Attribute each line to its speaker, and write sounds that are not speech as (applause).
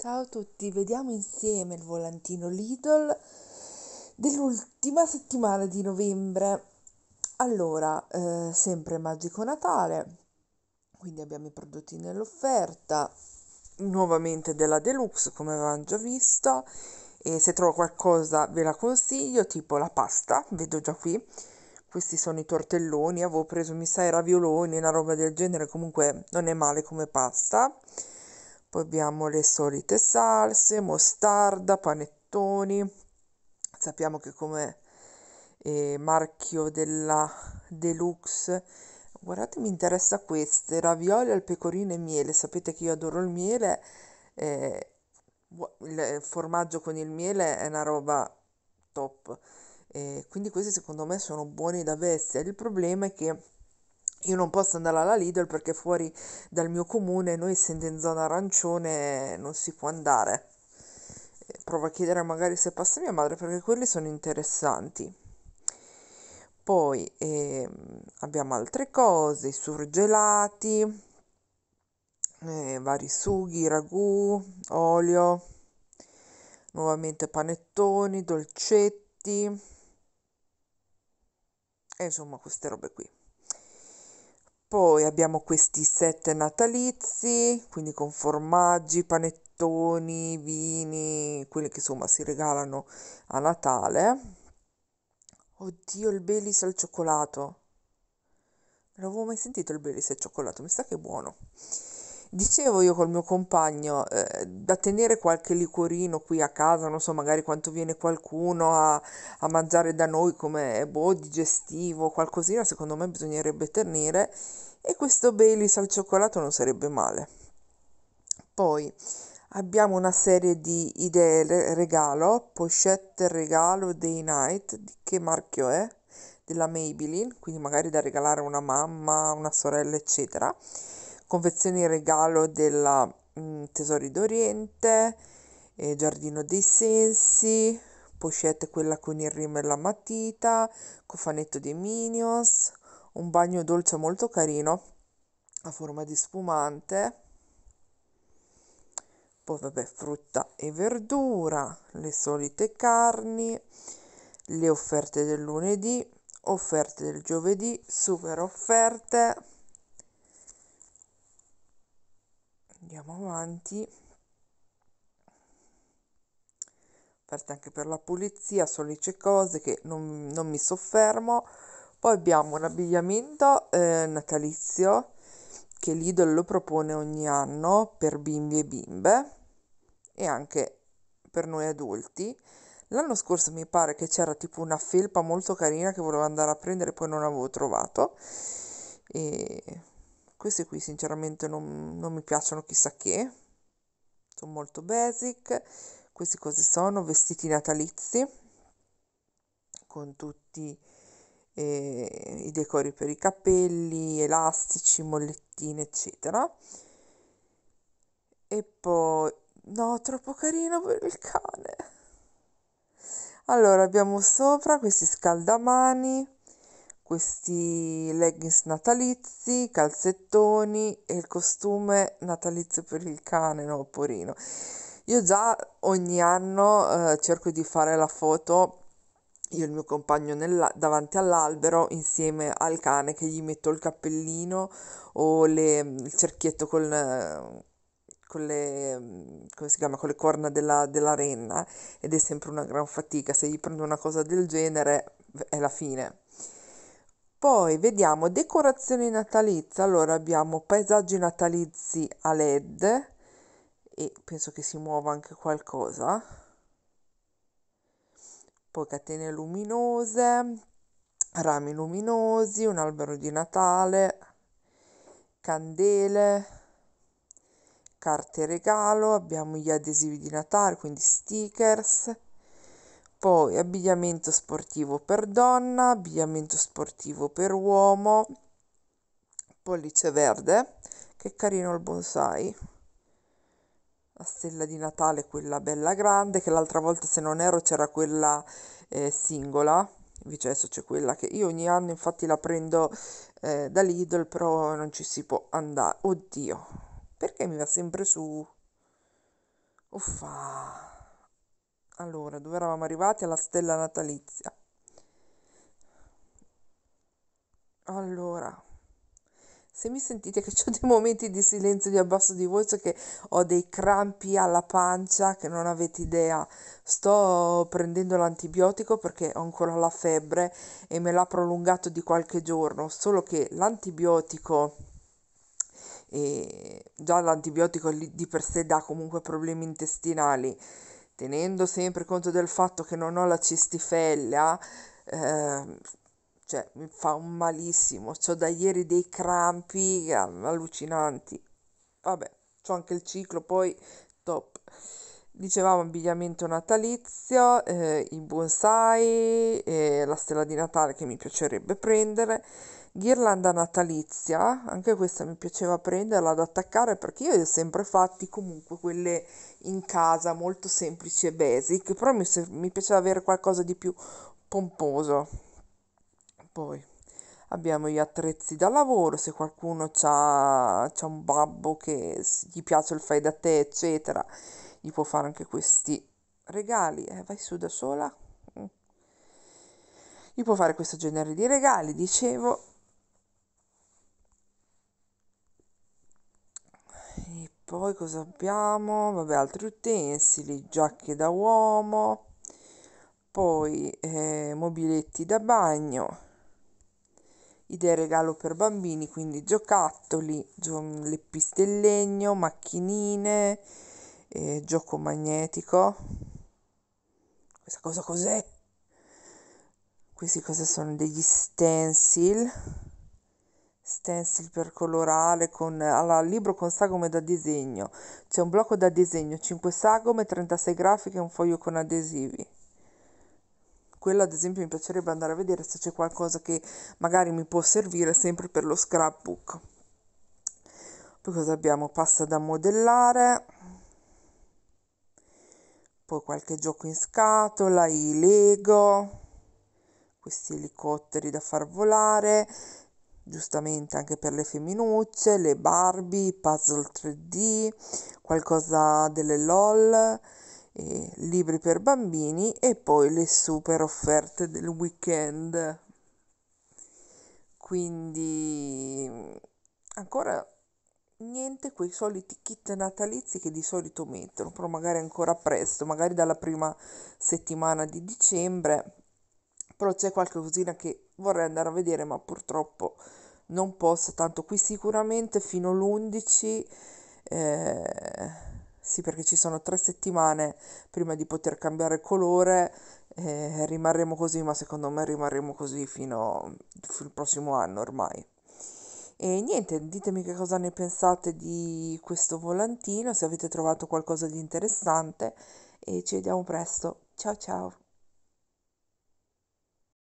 Speaker 1: Ciao a tutti, vediamo insieme il volantino Lidl dell'ultima settimana di novembre. Allora, eh, sempre Magico Natale, quindi abbiamo i prodotti nell'offerta, nuovamente della Deluxe come avevamo già visto e se trovo qualcosa ve la consiglio, tipo la pasta, vedo già qui, questi sono i tortelloni, avevo preso mi sa i ravioloni, una roba del genere, comunque non è male come pasta. Poi abbiamo le solite salse, mostarda, panettoni. Sappiamo che come eh, marchio della Deluxe, guardate mi interessa queste, ravioli al pecorino e miele. Sapete che io adoro il miele. Eh, il formaggio con il miele è una roba top. Eh, quindi questi secondo me sono buoni da bestia. Il problema è che io non posso andare alla Lidl perché fuori dal mio comune, noi essendo in zona arancione, non si può andare. Provo a chiedere magari se passa mia madre perché quelli sono interessanti. Poi eh, abbiamo altre cose, i surgelati, eh, vari sughi, ragù, olio, nuovamente panettoni, dolcetti, e insomma queste robe qui. Poi abbiamo questi set natalizi, quindi con formaggi, panettoni, vini, quelli che insomma si regalano a Natale. Oddio, il Belis al cioccolato. Non avevo mai sentito il Belis al cioccolato, mi sa che è buono. Dicevo io col mio compagno eh, da tenere qualche liquorino qui a casa, non so magari quanto viene qualcuno a, a mangiare da noi come boh, digestivo, qualcosina, secondo me bisognerebbe tenere e questo Baileys al cioccolato non sarebbe male. Poi abbiamo una serie di idee regalo, pochette regalo day night, di che marchio è? Della Maybelline, quindi magari da regalare a una mamma, una sorella, eccetera confezioni regalo della mm, Tesori d'Oriente, eh, Giardino dei Sensi, pochette quella con il rimo e la matita, cofanetto dei Minions, un bagno dolce molto carino a forma di spumante. Poi vabbè, frutta e verdura, le solite carni, le offerte del lunedì, offerte del giovedì, super offerte andiamo avanti parte anche per la pulizia solite cose che non, non mi soffermo poi abbiamo un abbigliamento eh, natalizio che Lidl lo propone ogni anno per bimbi e bimbe e anche per noi adulti L'anno scorso mi pare che c'era tipo una felpa molto carina che volevo andare a prendere, poi non avevo trovato. E queste qui sinceramente non, non mi piacciono chissà che, sono molto basic. Questi cosi sono? Vestiti natalizi con tutti eh, i decori per i capelli, elastici, mollettine, eccetera. E poi, no, troppo carino per il cane. Allora abbiamo sopra questi scaldamani questi leggings natalizi, calzettoni e il costume natalizio per il cane, no, porino. Io già ogni anno eh, cerco di fare la foto, io e il mio compagno nel, davanti all'albero insieme al cane che gli metto il cappellino o le, il cerchietto col, con le, come si chiama, con le corna della, della renna ed è sempre una gran fatica, se gli prendo una cosa del genere è la fine, poi vediamo decorazioni natalizie, allora abbiamo paesaggi natalizi a led e penso che si muova anche qualcosa. Poi catene luminose, rami luminosi, un albero di Natale, candele, carte regalo, abbiamo gli adesivi di Natale, quindi stickers poi abbigliamento sportivo per donna, abbigliamento sportivo per uomo, pollice verde, che carino il bonsai. La stella di Natale, quella bella grande, che l'altra volta se non ero c'era quella eh, singola, invece adesso c'è quella che io ogni anno infatti la prendo eh, da Lidl, però non ci si può andare. Oddio, perché mi va sempre su? Uffa. Allora, dove eravamo arrivati? Alla stella natalizia. Allora, se mi sentite che (laughs) ho dei momenti di silenzio di abbasso di voce, che ho dei crampi alla pancia, che non avete idea, sto prendendo l'antibiotico perché ho ancora la febbre e me l'ha prolungato di qualche giorno, solo che l'antibiotico e eh, già l'antibiotico di per sé dà comunque problemi intestinali tenendo sempre conto del fatto che non ho la cistifella, eh, cioè mi fa un malissimo, ho da ieri dei crampi allucinanti. Vabbè, ho anche il ciclo, poi top. Dicevamo abbigliamento natalizio, eh, i bonsai, eh, la stella di Natale che mi piacerebbe prendere, ghirlanda natalizia, anche questa mi piaceva prenderla ad attaccare perché io li ho sempre fatti comunque quelle in casa, molto semplici e basic, però mi, mi piaceva avere qualcosa di più pomposo. Poi abbiamo gli attrezzi da lavoro, se qualcuno ha un babbo che gli piace il fai da te, eccetera gli può fare anche questi regali. Eh, vai su da sola. Mm. Gli può fare questo genere di regali, dicevo. E poi cosa abbiamo? Vabbè, altri utensili, giacche da uomo, poi eh, mobiletti da bagno, idee regalo per bambini, quindi giocattoli, le piste in legno, macchinine, eh, gioco magnetico. Questa cosa cos'è? Questi cosa sono? Degli stencil. Stencil per colorare con... Allora, libro con sagome da disegno. C'è un blocco da disegno, 5 sagome, 36 grafiche e un foglio con adesivi quello ad esempio mi piacerebbe andare a vedere se c'è qualcosa che magari mi può servire sempre per lo scrapbook. Poi cosa abbiamo? Pasta da modellare, poi qualche gioco in scatola, i Lego, questi elicotteri da far volare, giustamente anche per le femminucce, le Barbie, puzzle 3D, qualcosa delle LOL, eh, libri per bambini e poi le super offerte del weekend. Quindi ancora niente quei soliti kit natalizi che di solito mettono, però magari ancora presto, magari dalla prima settimana di dicembre, però c'è qualcosina che vorrei andare a vedere, ma purtroppo non posso, tanto qui sicuramente fino all'11, eh, sì perché ci sono tre settimane prima di poter cambiare colore, eh, rimarremo così, ma secondo me rimarremo così fino al prossimo anno ormai. E niente, ditemi che cosa ne pensate di questo volantino, se avete trovato qualcosa di interessante e ci vediamo presto. Ciao ciao!